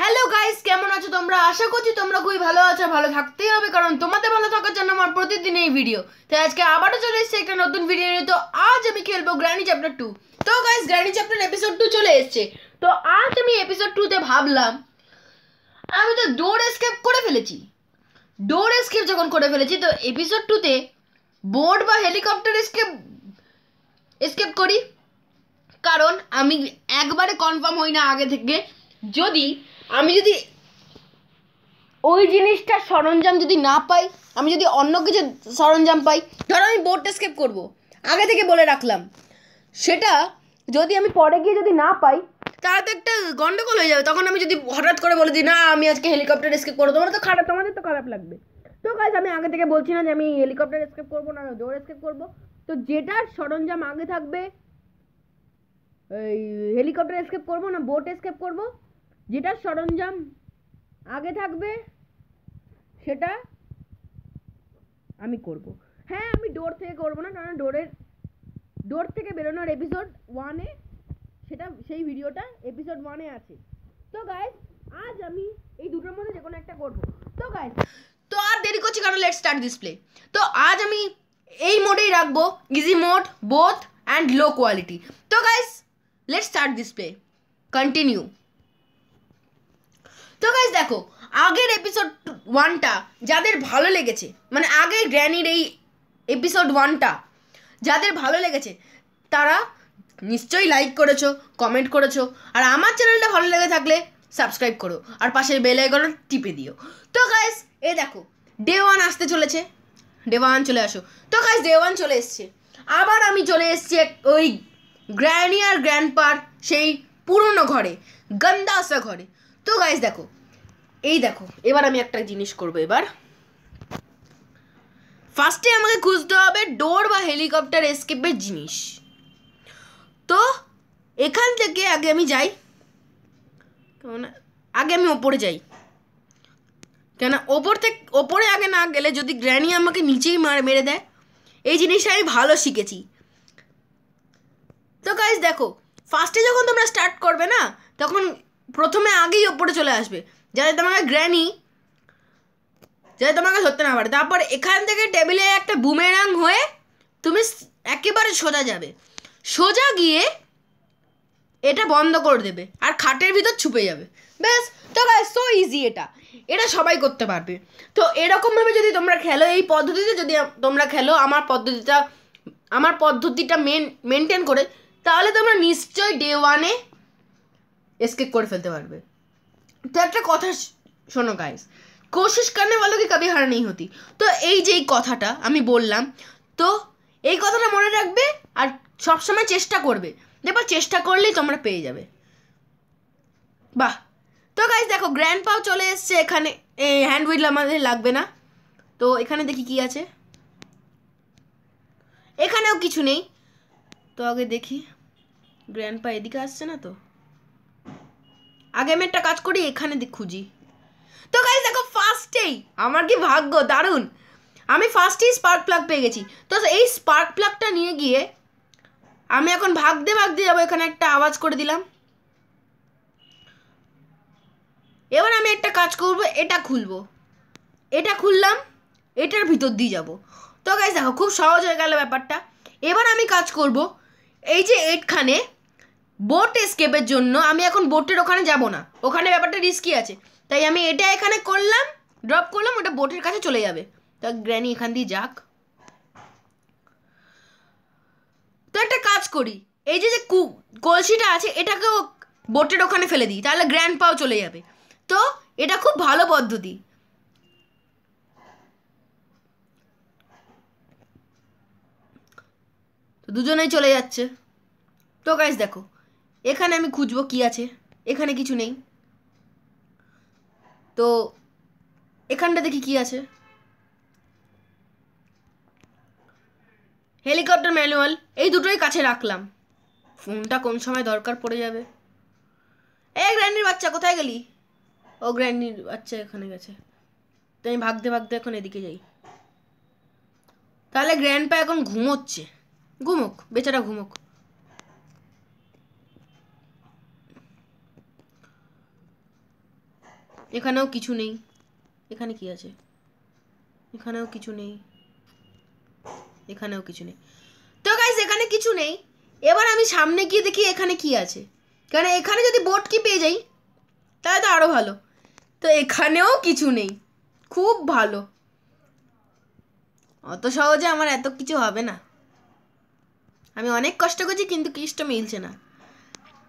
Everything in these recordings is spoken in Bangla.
হ্যালো গাইস কেমন আছো তোমরা আশা করছি তোমরা খুবই ভালো আছো ভালো থাকতেই হবে কারণ তোমাদের ভালো থাকার জন্য আমার প্রতিদিন এই ভিডিও তো আজকে আবারও চলে এসেছে একটা নতুন ভিডিও নিয়ে তো আজ আমি খেলবো গ্র্যানি চ্যাপ্টার টু তো guys Granny chapter episode two চলে এসছে তো আজ আমি এপিসোড টুতে ভাবলাম আমি তো ডোর এসকেপ করে ফেলেছি ডোর এসকেপ যখন করে ফেলেছি তো এপিসোড টুতে বোর্ড বা হেলিকপ্টার এসকেপ এসকেপ করি কারণ আমি একবারে কনফার্ম হই না আগে থেকে যদি আমি যদি ওই জিনিসটার সরঞ্জাম যদি না পাই আমি যদি অন্য কিছু সরঞ্জাম পাই ধরো আমি বোর্ড স্কেপ করব আগে থেকে বলে রাখলাম সেটা যদি আমি পরে গিয়ে যদি না পাই তাহলে তো একটা গন্ডগোল হয়ে যাবে তখন আমি যদি হঠাৎ করে বলে দিই না আমি আজকে হেলিকপ্টার স্কেপ করবো তোমার তো খারাপ তোমাদের তো খারাপ লাগবে তো কাজ আমি আগে থেকে বলছি না যে আমি হেলিকপ্টার স্কেপ করবো না দৌড় স্কেপ করবো তো যেটার সরঞ্জাম আগে থাকবে এই হেলিকপ্টার স্কেপ করবো না বোট স্কেপ করবো যেটা সরঞ্জাম আগে থাকবে সেটা আমি করব হ্যাঁ আমি ডোর থেকে করবো না কারণ ডোরের ডোর থেকে বেরোনোর এপিসোড ওয়ানে সেটা সেই ভিডিওটা এপিসোড ওয়ানে আছে তো গাইজ আজ আমি এই দুটোর মধ্যে যে কোনো একটা করবো তো গাইজ তো আর দেরি করছি কারণ লেট স্টার্ট ডিসপ্লে তো আজ আমি এই মোডেই রাখবো easy mode both and low quality তো guys let start display continue তো গাইজ দেখো আগের এপিসোড ওয়ানটা যাদের ভালো লেগেছে মানে আগের গ্র্যানির এই এপিসোড ওয়ানটা যাদের ভালো লেগেছে তারা নিশ্চয়ই লাইক করেছো কমেন্ট করেছো আর আমার চ্যানেলটা ভালো লেগে থাকলে সাবস্ক্রাইব করো আর পাশের বেল আইকন টিপে দিও তো গাইজ এ দেখো ডে ওয়ান আসতে চলেছে ডে ওয়ান চলে আসো তো গাইজ ডে ওয়ান চলে এসছে আবার আমি চলে এসছি ওই গ্র্যানি আর গ্র্যান্ডপার সেই পুরনো ঘরে গন্দাসা ঘরে তো গাইজ দেখো এই দেখো এবার আমি একটা জিনিস করবো এবার ফার্স্টে আমাকে খুঁজতে হবে ডোর বা হেলিকপ্টার এসকেপের জিনিস তো এখান থেকে আগে আমি যাই কেন আগে আমি ওপরে যাই কেন ওপর থেকে ওপরে আগে না গেলে যদি গ্র্যানি আমাকে নিচেই মার মেরে দেয় এই জিনিসটা আমি ভালো শিখেছি তো কাজ দেখো ফার্স্টে যখন তোমরা স্টার্ট করবে না তখন প্রথমে আগেই ওপরে চলে আসবে যাতে তোমাকে গ্র্যানি যাতে তোমাকে ধরতে না পারে তারপর এখান থেকে টেবিলে একটা বুমেরাং হয়ে তুমি একেবারে সোজা যাবে সোজা গিয়ে এটা বন্ধ করে দেবে আর খাটের ভিতর ছুপে যাবে ব্যাস তো ব্যাস সো ইজি এটা এটা সবাই করতে পারবে তো এরকমভাবে যদি তোমরা খেলো এই পদ্ধতিতে যদি তোমরা খেলো আমার পদ্ধতিটা আমার পদ্ধতিটা মেন মেনটেন করে তাহলে তোমরা নিশ্চয়ই ডে ওয়ানে এসকেপ করে ফেলতে পারবে তো একটা কথা শোনো গাইস কোশিস করলে वालों কি কবি हार হতি তো এই যে এই কথাটা আমি বললাম তো এই কথাটা মনে রাখবে আর সবসময় চেষ্টা করবে দেখো চেষ্টা করলেই তোমরা পেয়ে যাবে বাহ তো গাইজ দেখো গ্র্যান্ড পাও চলে এসছে এখানে এই হ্যান্ড হুইল আমাদের লাগবে না তো এখানে দেখি কি আছে এখানেও কিছু নেই তো আগে দেখি গ্র্যান্ড পা এদিকে আসছে না তো আগে আমি একটা কাজ করি এখানে খুঁজি তো গাইজ দেখো ফার্স্টেই আমার কি ভাগ্য দারুণ আমি ফার্স্টেই স্পার্ক প্লাগ পেয়ে গেছি তো এই স্পার্ক প্লাগটা নিয়ে গিয়ে আমি এখন ভাগতে ভাগতে যাবো এখানে একটা আওয়াজ করে দিলাম এবার আমি একটা কাজ করব এটা খুলব এটা খুললাম এটার ভিতর দিয়ে যাব তো গাইজ দেখো খুব সহজ হয়ে গেল ব্যাপারটা এবার আমি কাজ করব এই যে এটখানে বোট স্কেপের জন্য আমি এখন বোটের ওখানে যাব না ওখানে ব্যাপারটা রিস্কি আছে তাই আমি এটা এখানে করলাম ড্রপ করলাম ওটা বোটের কাছে চলে যাবে তা গ্র্যানি এখান দিয়ে যাক তো একটা কাজ করি এই যে যে কু কলসিটা আছে এটাকেও বোটের ওখানে ফেলে দিই তাহলে গ্র্যান্ড পাও চলে যাবে তো এটা খুব ভালো পদ্ধতি তো দুজনেই চলে যাচ্ছে তো গাইজ দেখো এখানে আমি খুঁজবো কি আছে এখানে কিছু নেই তো এখানটা দেখি কি আছে হেলিকপ্টার ম্যানুয়াল এই দুটোই কাছে রাখলাম ফোনটা কোন সময় দরকার পড়ে যাবে এই গ্র্যান্ডির বাচ্চা কোথায় গেলি ও গ্র্যান্ডির বাচ্চা এখানে গেছে তো আমি ভাগতে ভাগতে এখন এদিকে যাই তাহলে গ্র্যান্ডপা এখন ঘুমোচ্ছে ঘুমোক বেচারা ঘুমোক এখানেও কিছু নেই এখানে কি আছে এখানেও কিছু নেই এখানেও কিছু নেই তো গাইজ এখানে কিছু নেই এবার আমি সামনে গিয়ে দেখি এখানে কি আছে কারণ এখানে যদি বোট কি পেয়ে যাই তাহলে তো আরও ভালো তো এখানেও কিছু নেই খুব ভালো অত সহজে আমার এত কিছু হবে না আমি অনেক কষ্ট করছি কিন্তু কিছুটা মিলছে না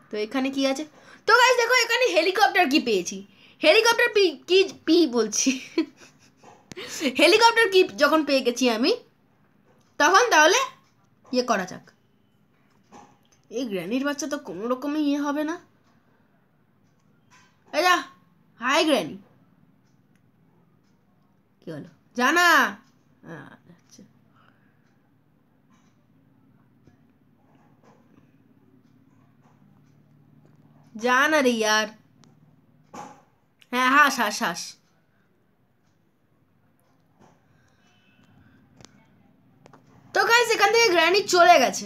তো এখানে কি আছে তো গাইজ দেখো এখানে হেলিকপ্টার কি পেয়েছি হেলিকপ্টার পি কি পি বলছি হেলিকপ্টার কি যখন পেয়ে গেছি আমি তখন তাহলে ইয়ে করা যাক এই গ্র্যানির বাচ্চা তো কোনো রকমই ইয়ে হবে না এই যা হাই গ্র্যানি কি হলো জানা আচ্ছা जाना रे হ্যাঁ হাস হাস হাস তো গাইস এখান থেকে গ্র্যানি চলে গেছে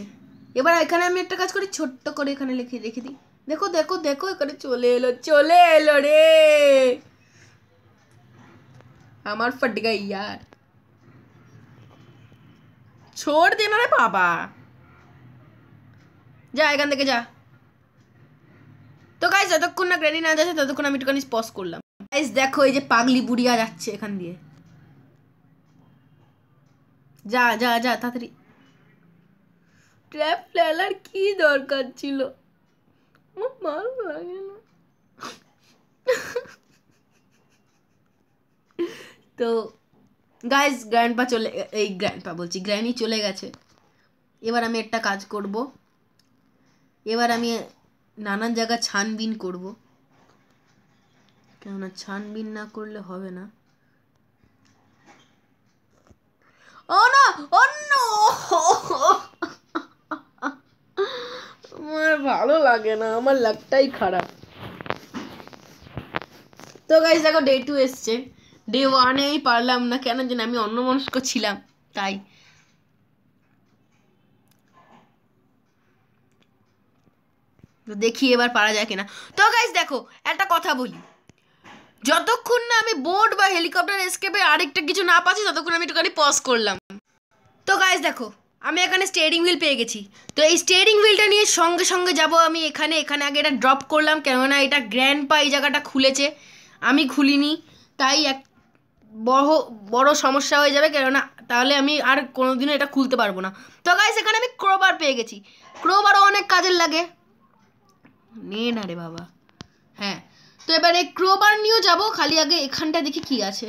এবার এখানে আমি একটা কাজ করি ছোট্ট করে এখানে লিখে রেখে দিই দেখো দেখো দেখো এখানে চলে এলো চলে এলো রে আমার ফট গাই ইয়ার ছোট देना रे বাবা যা এখান থেকে যা তো গাইজ যতক্ষণ না গ্রেনি না যাচ্ছে ততক্ষণ আমি একটুখানি পজ করলাম গাইজ দেখো এই যে পাগলি বুড়িয়া যাচ্ছে এখান দিয়ে যা যা যা তাড়াতাড়ি ট্র্যাপ ফেলার কি দরকার ছিল মাল লাগে না তো গাইজ গ্র্যান্ডপা চলে এই গ্র্যান্ডপা বলছি গ্র্যানি চলে গেছে এবার আমি একটা কাজ করব এবার আমি নানান জায়গা ছানবিন করব কেননা ছানবিন না করলে হবে না ও না অন্য আমার ভালো লাগে না আমার লাগটাই খারাপ তো গাইজ দেখো ডে টু এসছে ডে ওয়ানেই পারলাম না কেন যেন আমি অন্য ছিলাম তাই তো দেখি এবার পারা যায় কিনা তো গাইজ দেখো একটা কথা বলি যতক্ষণ না আমি বোর্ড বা হেলিকপ্টার এসকেপে আরেকটা কিছু না পাচ্ছি ততক্ষণ আমি একটুখানি পজ করলাম তো গাইজ দেখো আমি এখানে স্টিয়ারিং হুইল পেয়ে গেছি তো এই স্টিয়ারিং হুইলটা নিয়ে সঙ্গে সঙ্গে যাব আমি এখানে এখানে আগে এটা ড্রপ করলাম কেননা এটা গ্র্যান্ড পা এই জায়গাটা খুলেছে আমি খুলিনি তাই এক বড় বড় সমস্যা হয়ে যাবে কেননা তাহলে আমি আর কোনোদিনও এটা খুলতে পারবো না তো গাইজ এখানে আমি ক্রোবার পেয়ে গেছি ক্রোবারও অনেক কাজের লাগে নে না রে বাবা হ্যাঁ তো এবারে ক্রোবার নিয়েও যাব খালি আগে এখানটা দেখি কি আছে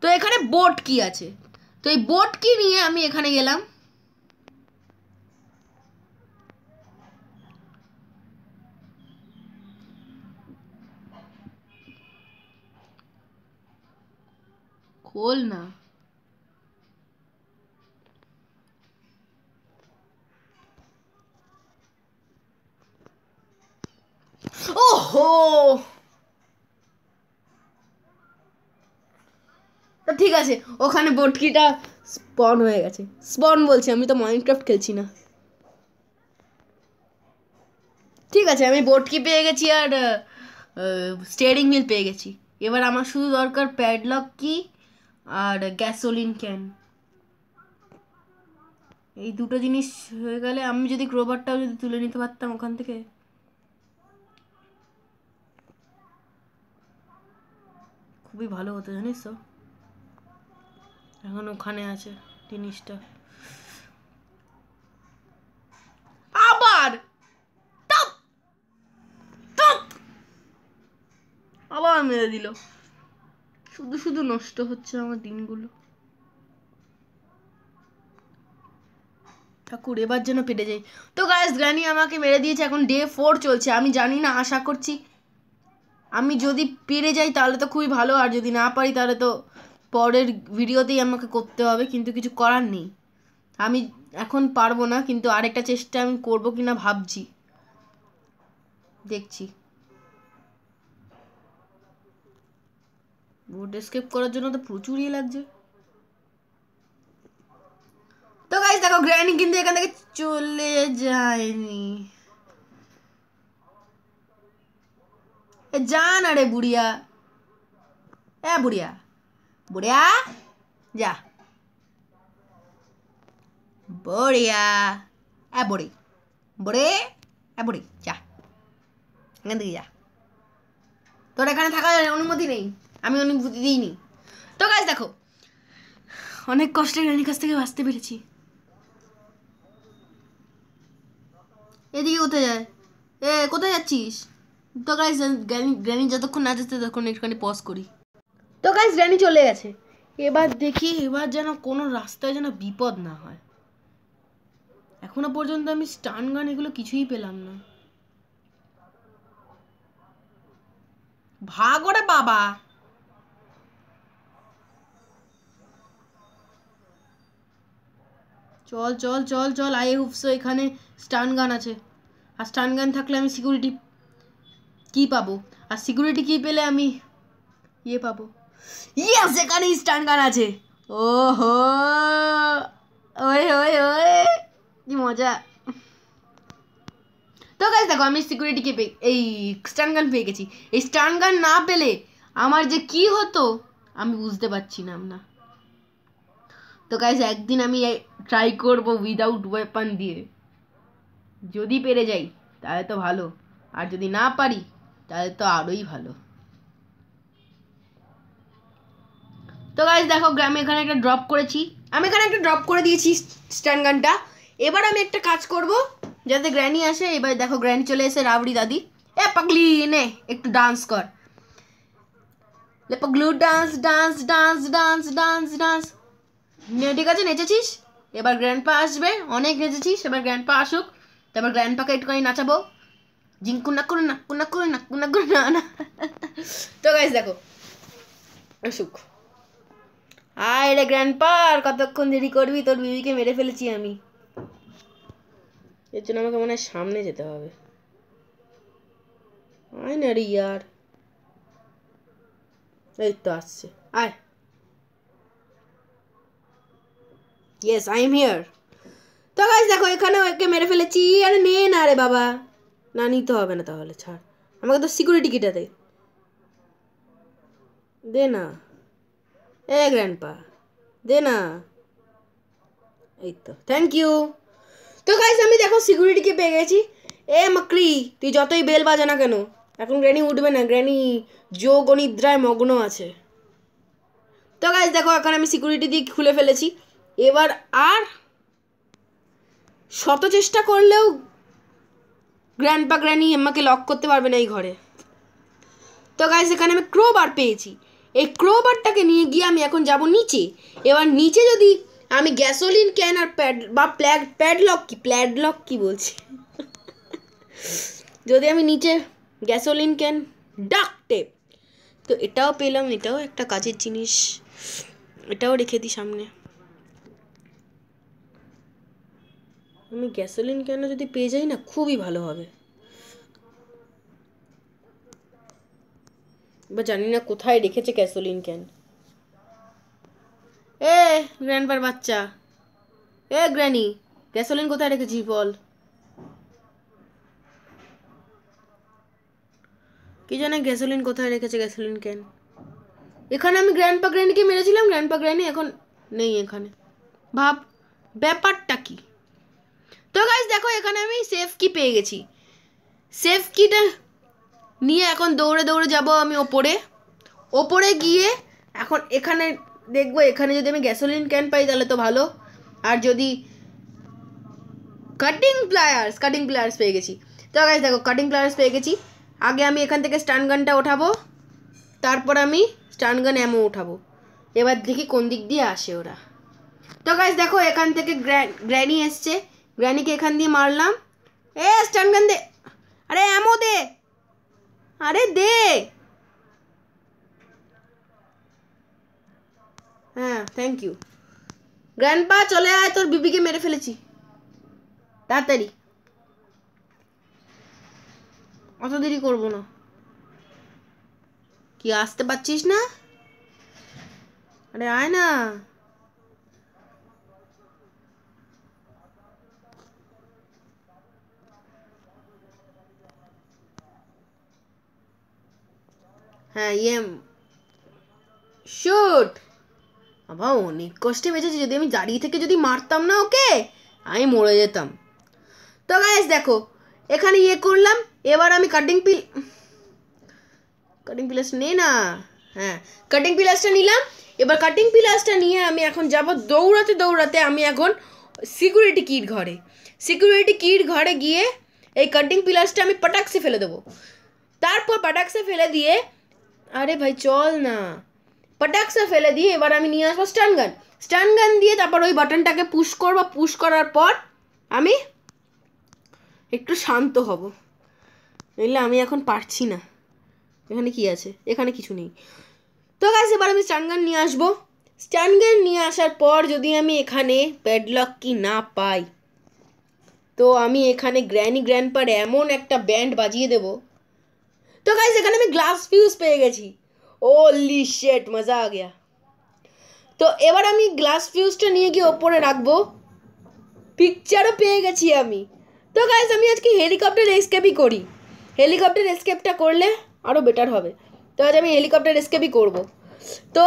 তো এখানে বোট কি আছে তো এই বোট কি নিয়ে আমি এখানে গেলাম খোল না ঠিক আছে ওখানে বটকিটা স্পন হয়ে গেছে স্পন বলছি আমি তো মাইনক্রাফট খেলছি না ঠিক আছে আমি বটকি পেয়ে গেছি আর স্টিয়ারিং মিল পেয়ে গেছি এবার আমার শুধু দরকার প্যাডলক কি আর গ্যাসোলিন ক্যান এই দুটো জিনিস হয়ে গেলে আমি যদি ক্রোবারটাও যদি তুলে নিতে পারতাম ওখান থেকে খুবই ভালো হতো জানিস তো এখন ওখানে আছে জিনিসটা আবার আবার মেরে দিল শুধু শুধু নষ্ট হচ্ছে আমার দিনগুলো ঠাকুর এবার যেন পেটে যাই তো গাইস গ্রানি আমাকে মেরে দিয়েছে এখন ডে ফোর চলছে আমি জানি না আশা করছি আমি যদি পেরে যাই তাহলে তো খুবই ভালো আর যদি না পারি তাহলে তো পরের ভিডিওতেই আমাকে করতে হবে কিন্তু কিছু করার নেই আমি এখন পারবো না কিন্তু আরেকটা চেষ্টা আমি করবো কি না ভাবছি দেখছি বোর্ড স্কেপ করার জন্য তো প্রচুরই লাগছে তো গাইজ দেখো গ্র্যান্ড কিন্তু এখান থেকে চলে যায়নি এ যা না রে বুড়িয়া এ বুড়িয়া বুড়িয়া যা বড়িয়া এ বড়ি বড়ে এ বড়ি যা এখান থেকে যা তোর এখানে থাকার অনুমতি নেই আমি অনুমতি দিইনি তো কাজ দেখো অনেক কষ্টে রানীর কাছ থেকে বাঁচতে পেরেছি এদিকে কোথায় যায় এ কোথায় যাচ্ছিস তো গাইজ গ্রানি যতক্ষণ না যেতে ততক্ষণ একটুখানি পজ করি তো গাইজ গ্রানি চলে গেছে এবার দেখি এবার যেন কোনো রাস্তায় যেন বিপদ না হয় এখনো পর্যন্ত আমি স্টান গান এগুলো কিছুই পেলাম না ভাগ ওরে বাবা চল চল চল চল আয়ে হুফসো এখানে স্টান গান আছে আর স্টান গান থাকলে আমি সিকিউরিটি কি পাবো আর সিকিউরিটি কি পেলে আমি ইয়ে পাবো ইয়াস এখানে স্টান গান আছে ও হো ওই ওয়ে কি মজা তো গাছ দেখো আমি সিকিউরিটিকে পেয়ে এই স্টান গান পেয়ে গেছি এই স্টান গান না পেলে আমার যে কি হতো আমি বুঝতে পারছি না আমরা তো গাইজ একদিন আমি ট্রাই করব উইদাউট ওয়েপন দিয়ে যদি পেরে যাই তাহলে তো ভালো আর যদি না পারি তাহলে তো আরোই ভালো তো গাছ দেখো গ্রামে এখানে একটা ড্রপ করেছি আমি এখানে একটা ড্রপ করে দিয়েছি স্ট্যান্ড গানটা এবার আমি একটা কাজ করব যাতে গ্র্যানি আসে এবার দেখো গ্র্যানি চলে এসে রাবড়ি দাদি এ পাগলি নে একটু ডান্স কর লে Pagalu dance dance dance dance dance dance ঠিক আছে নেচেছিস এবার গ্র্যান্ডপা আসবে অনেক নেচেছিস এবার গ্র্যান্ডপা আসুক তারপর গ্র্যান্ডপাকে একটুখানি নাচাবো জিঙ্কুনা করে না কুনা করে না কুনা করে না না তো গাইস দেখো অসুখ আয় রে গ্র্যান্ড গ্র্যান্ডপার কতক্ষণ দেরি করবি তোর বিবিকে মেরে ফেলেছি আমি এর জন্য আমাকে মনে হয় সামনে যেতে হবে আয় না রে ইয়ার এই তো আসছে আয় ইয়েস আই এম হিয়ার তো গাইস দেখো এখানে ওকে মেরে ফেলেছি আরে নে না রে বাবা না নিতে হবে না তাহলে ছাড় আমাকে তো সিকিউরিটি কিটা দে দে না এ গ্র্যান্ডপা দে না এই তো থ্যাংক ইউ তো গাইস আমি দেখো সিকিউরিটিকে পেয়ে গেছি এ মাকড়ি তুই যতই বেল বাজা না কেন এখন গ্র্যানি উঠবে না গ্র্যানি যোগ ও নিদ্রায় মগ্ন আছে তো গাইস দেখো এখন আমি সিকিউরিটি দিয়ে খুলে ফেলেছি এবার আর শত চেষ্টা করলেও গ্র্যান্ডপা গ্র্যানি আমাকে লক করতে পারবে না এই ঘরে তো গাই এখানে আমি ক্রোবার পেয়েছি এই ক্রো বারটাকে নিয়ে গিয়ে আমি এখন যাব নিচে এবার নিচে যদি আমি গ্যাসোলিন ক্যান আর প্যাড বা প্ল্যাগ প্যাডলক কি প্ল্যাডলক কি বলছি যদি আমি নিচে গ্যাসোলিন ক্যান ডাক টেপ তো এটাও পেলাম এটাও একটা কাজের জিনিস এটাও রেখে দিই সামনে আমি গ্যাসোলিন কেন যদি পেয়ে যাই না খুবই ভালো হবে বা জানি না কোথায় রেখেছে গ্যাসোলিন ক্যান এ গ্র্যান্ডবার বাচ্চা এ গ্র্যানি গ্যাসোলিন কোথায় রেখেছি বল কি জানে গ্যাসোলিন কোথায় রেখেছে গ্যাসোলিন ক্যান এখানে আমি গ্র্যান্ডপা গ্র্যান্ডিকে মেরেছিলাম গ্র্যান্ডপা গ্র্যান্ডি এখন নেই এখানে ভাব ব্যাপারটা কী তো গাছ দেখো এখানে আমি সেফ কি পেয়ে গেছি সেফ কিটা নিয়ে এখন দৌড়ে দৌড়ে যাব আমি ওপরে ওপরে গিয়ে এখন এখানে দেখবো এখানে যদি আমি গ্যাসোলিন ক্যান পাই তাহলে তো ভালো আর যদি কাটিং প্লায়ার্স কাটিং প্লায়ার্স পেয়ে গেছি তো গাছ দেখো কাটিং প্লায়ার্স পেয়ে গেছি আগে আমি এখান থেকে স্টান গানটা ওঠাবো তারপর আমি স্টান গান এমও ওঠাবো এবার দেখি কোন দিক দিয়ে আসে ওরা তো গাছ দেখো এখান থেকে গ্র্যানি এসছে গ্র্যানিকে এখান দিয়ে মারলাম এ স্ট্যান্ডগান দে আরে এমো দে আরে দে হ্যাঁ থ্যাংক ইউ গ্র্যান্ডপা চলে আয় তোর বিবিকে মেরে ফেলেছি তাড়াতাড়ি অত দেরি করবো না কি আসতে পারছিস না আরে আয় না হ্যাঁ ইয়েম শুট বাবা অনেক কষ্টে বেঁচেছে যদি আমি দাঁড়িয়ে থেকে যদি মারতাম না ওকে আমি মরে যেতাম তো গাইস দেখো এখানে ইয়ে করলাম এবার আমি কাটিং পিল কাটিং পিলার্স নে না হ্যাঁ কাটিং পিলার্সটা নিলাম এবার কাটিং পিলার্সটা নিয়ে আমি এখন যাব দৌড়াতে দৌড়াতে আমি এখন সিকিউরিটি কিট ঘরে সিকিউরিটি কিট ঘরে গিয়ে এই কাটিং পিলার্সটা আমি পাটাক্সে ফেলে দেবো তারপর পটাকসে ফেলে দিয়ে আরে ভাই চল না পটাকসা ফেলে দিয়ে এবার আমি নিয়ে আসবো স্টানগান স্টানগান দিয়ে তারপর ওই বাটনটাকে পুশ করবো পুশ করার পর আমি একটু শান্ত হব নইলে আমি এখন পারছি না এখানে কি আছে এখানে কিছু নেই তো গাছ এবার আমি স্টানগান নিয়ে আসবো স্টানগান নিয়ে আসার পর যদি আমি এখানে প্যাডলক কি না পাই তো আমি এখানে গ্র্যানি পার এমন একটা ব্যান্ড বাজিয়ে দেবো তো গাইস এখানে আমি গ্লাস ফিউজ পেয়ে গেছি ও লি মজা আ গিয়া তো এবার আমি গ্লাস ফিউজটা নিয়ে গিয়ে ওপরে রাখবো পিকচারও পেয়ে গেছি আমি তো গাইস আমি আজকে হেলিকপ্টার এসকেপই করি হেলিকপ্টার এসকেপটা করলে আরও বেটার হবে তো আজ আমি হেলিকপ্টার এসকেপই করব তো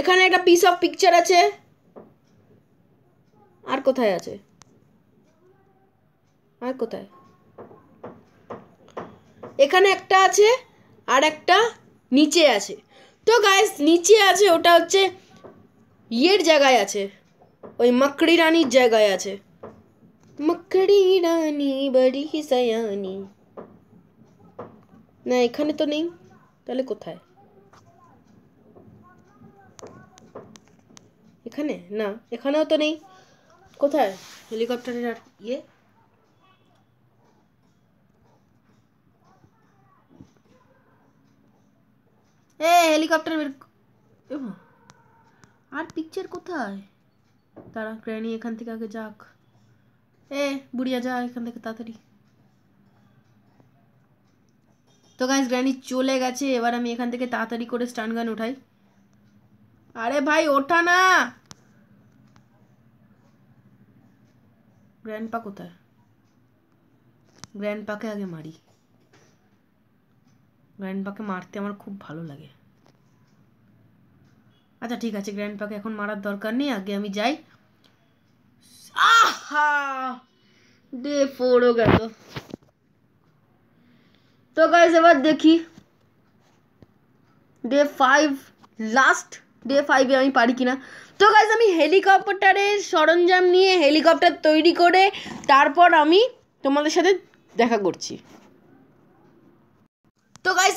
এখানে একটা পিস অফ পিকচার আছে আর কোথায় আছে আর কোথায় এখানে একটা আছে আর একটা নিচে আছে তো গাইস নিচে আছে ওটা হচ্ছে ইয়ের জায়গায় আছে ওই মাকড়ি রানির জায়গায় আছে মাকড়ি রানি বাড়ি হিসায়ানি না এখানে তো নেই তাহলে কোথায় এখানে না এখানেও তো নেই কোথায় হেলিকপ্টারের আর ইয়ে ए हेलीकॉप्टर वर्क अरे पिक्चर कोथाय तारा ग्रैनी এখান থেকে আগে যাক ए बुढ़िया जा এখান থেকে তাড়াতাড়ি তো गाइस ग्रैनी চলে গেছে এবারে আমি এখান থেকে তাড়াতাড়ি করে স্ট ัน গান উঠাই আরে ভাই ওঠা না গ্র্যান্ডপা কোথায় গ্র্যান্ডপাকে আগে মার গ্র্যান্ডপাকে মারতে আমার খুব ভালো লাগে আচ্ছা ঠিক আছে গ্র্যান্ডপাকে এখন মারার দরকার নেই আগে আমি যাই আহা ডে ফোরও গেল তো গাইজ এবার দেখি ডে ফাইভ লাস্ট ডে ফাইভে আমি পারি কিনা তো গাইজ আমি হেলিকপ্টারের সরঞ্জাম নিয়ে হেলিকপ্টার তৈরি করে তারপর আমি তোমাদের সাথে দেখা করছি তো গাইজ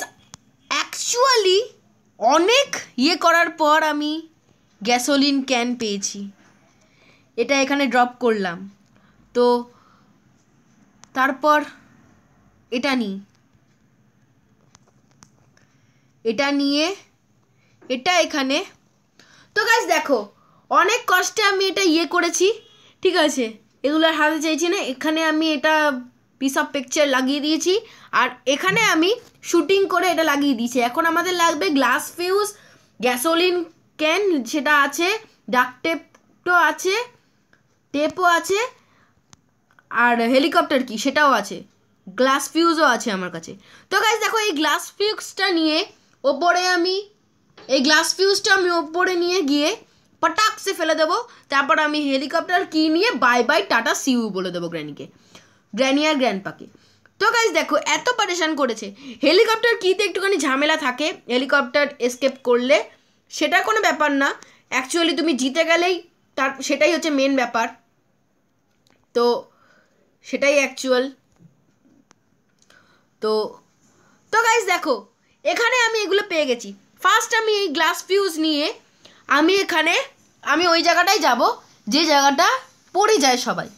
অ্যাকচুয়ালি অনেক ইয়ে করার পর আমি গ্যাসোলিন ক্যান পেয়েছি এটা এখানে ড্রপ করলাম তো তারপর এটা নিই এটা নিয়ে এটা এখানে তো গাছ দেখো অনেক কষ্টে আমি এটা ইয়ে করেছি ঠিক আছে এগুলো হাতে চাইছি না এখানে আমি এটা পিস অফ পিকচার লাগিয়ে দিয়েছি আর এখানে আমি শুটিং করে এটা লাগিয়ে দিয়েছি এখন আমাদের লাগবে গ্লাস ফিউজ গ্যাসোলিন ক্যান সেটা আছে ডাকটেপও আছে টেপও আছে আর হেলিকপ্টার কি সেটাও আছে গ্লাস ফিউজও আছে আমার কাছে তো গাইজ দেখো এই গ্লাস ফিউজটা নিয়ে ওপরে আমি এই গ্লাস ফিউজটা আমি ওপরে নিয়ে গিয়ে পটাকসে ফেলে দেবো তারপর আমি হেলিকপ্টার কি নিয়ে বাই বাই টাটা সিউ বলে দেবো গ্র্যানিকে গ্র্যানি আর গ্র্যান্ডপাকে তো গাইজ দেখো এত পারেশান করেছে হেলিকপ্টার কিতে একটুখানি ঝামেলা থাকে হেলিকপ্টার এসকেপ করলে সেটা কোনো ব্যাপার না অ্যাকচুয়ালি তুমি জিতে গেলেই তার সেটাই হচ্ছে মেন ব্যাপার তো সেটাই অ্যাকচুয়াল তো তো গাইজ দেখো এখানে আমি এগুলো পেয়ে গেছি ফার্স্ট আমি এই গ্লাস ফিউজ নিয়ে আমি এখানে আমি ওই জায়গাটায় যাব যে জায়গাটা পড়ে যায় সবাই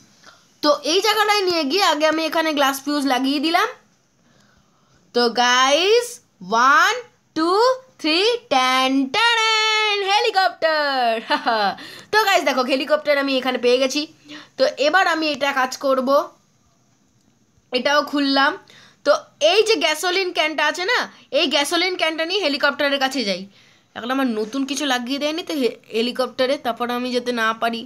তো এই জায়গাটায় নিয়ে গিয়ে আগে আমি এখানে গ্লাস ফিউজ লাগিয়ে দিলাম তো গাইস ওয়ান টু থ্রি ট্যান ট্যান হেলিকপ্টার তো গাইস দেখো হেলিকপ্টার আমি এখানে পেয়ে গেছি তো এবার আমি এটা কাজ করব এটাও খুললাম তো এই যে গ্যাসোলিন ক্যানটা আছে না এই গ্যাসোলিন ক্যানটা নিয়ে হেলিকপ্টারের কাছে যাই এখন আমার নতুন কিছু লাগিয়ে দেয়নি তো হেলিকপ্টারে তারপর আমি যেতে না পারি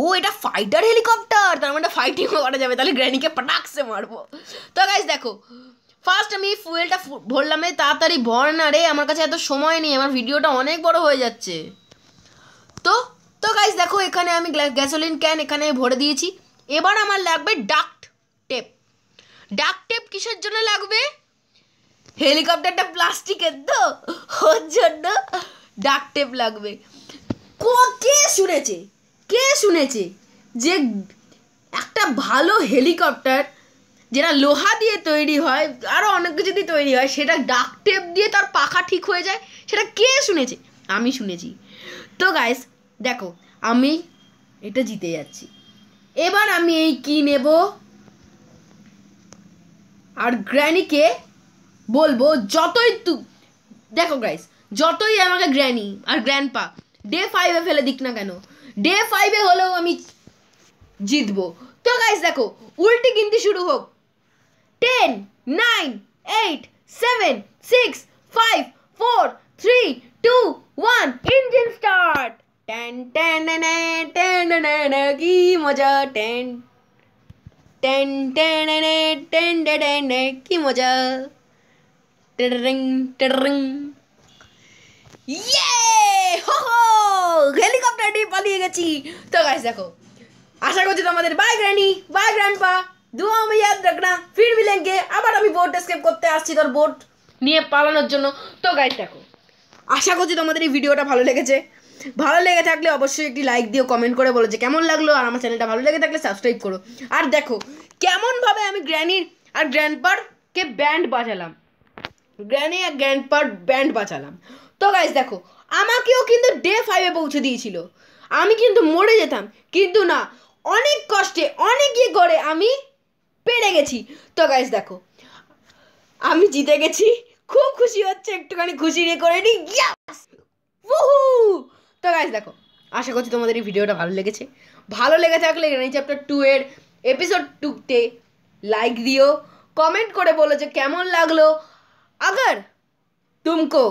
ও এটা ফাইটার হেলিকপ্টার তার মানে ফাইটিং করা যাবে তাহলে গ্র্যানিকে পাটাকসে মারবো তো গাইজ দেখো ফার্স্ট আমি ফুয়েলটা ভরলাম তাড়াতাড়ি ভর না রে আমার কাছে এত সময় নেই আমার ভিডিওটা অনেক বড় হয়ে যাচ্ছে তো তো গাইজ দেখো এখানে আমি গ্যাসোলিন ক্যান এখানে ভরে দিয়েছি এবার আমার লাগবে ডাক্ট টেপ ডাক্ট টেপ কিসের জন্য লাগবে হেলিকপ্টারটা প্লাস্টিকের তো ওর জন্য ডাক্ট টেপ লাগবে কে শুনেছে কে শুনেছে যে একটা ভালো হেলিকপ্টার যেটা লোহা দিয়ে তৈরি হয় আরও অনেক কিছু দিয়ে তৈরি হয় সেটা ডাক টেপ দিয়ে তার পাখা ঠিক হয়ে যায় সেটা কে শুনেছে আমি শুনেছি তো গাইস দেখো আমি এটা জিতে যাচ্ছি এবার আমি এই কি নেব আর গ্র্যানিকে বলবো যতই তু দেখো গাইস যতই আমাকে গ্র্যানি আর গ্র্যান্ডপা ডে ফাইভে ফেলে দিক না কেন डे फाइव हम जितब तो गाइस देखो उल्टी गिनती शुरू हो ten nine eight seven six five four three two one engine start ten ten ten की मजा ten ten ten ten ten की मजा टिंग टिंग ये हो हो गली চ্যাপ্টার পালিয়ে গেছি তো গাইস দেখো আশা করছি তোমাদের বাই গ্র্যানি বাই গ্র্যান্ডপা দুয়া আমি ইয়াদ রাখনা ফির মিলেঙ্গে আবার আমি বোট এসকেপ করতে আসছি তোর বোট নিয়ে পালানোর জন্য তো গাইস দেখো আশা করছি তোমাদের এই ভিডিওটা ভালো লেগেছে ভালো লেগে থাকলে অবশ্যই একটি লাইক দিও কমেন্ট করে বলো যে কেমন লাগলো আর আমার চ্যানেলটা ভালো লেগে থাকলে সাবস্ক্রাইব করো আর দেখো কেমনভাবে আমি গ্র্যানির আর গ্র্যান্ডপারকে ব্যান্ড বাজালাম গ্র্যানি আর গ্র্যান্ডপার ব্যান্ড বাজালাম তো গাইজ দেখো আমাকেও কিন্তু ডে ফাইভে পৌঁছে দিয়েছিল আমি কিন্তু মরে যেতাম কিন্তু না অনেক কষ্টে অনেক ইয়ে করে আমি পেরে গেছি তো গাইস দেখো আমি জিতে গেছি খুব খুশি হচ্ছে একটুখানি খুশি নিয়ে করে নি তো গাইস দেখো আশা করছি তোমাদের এই ভিডিওটা ভালো লেগেছে ভালো লেগে থাকলে এই চ্যাপ্টার টু এর এপিসোড টুকতে লাইক দিও কমেন্ট করে বলো যে কেমন লাগলো আগার তুমকো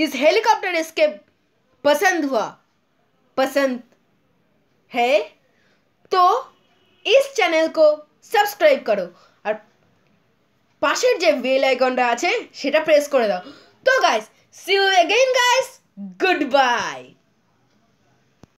इस हेलीकॉप्टर इसके पसंद हुआ पसंद है तो इस चैनल को सब्सक्राइब करो और पासर जो वेल आइकन आज प्रेस कर दो तो guys see you again guys good bye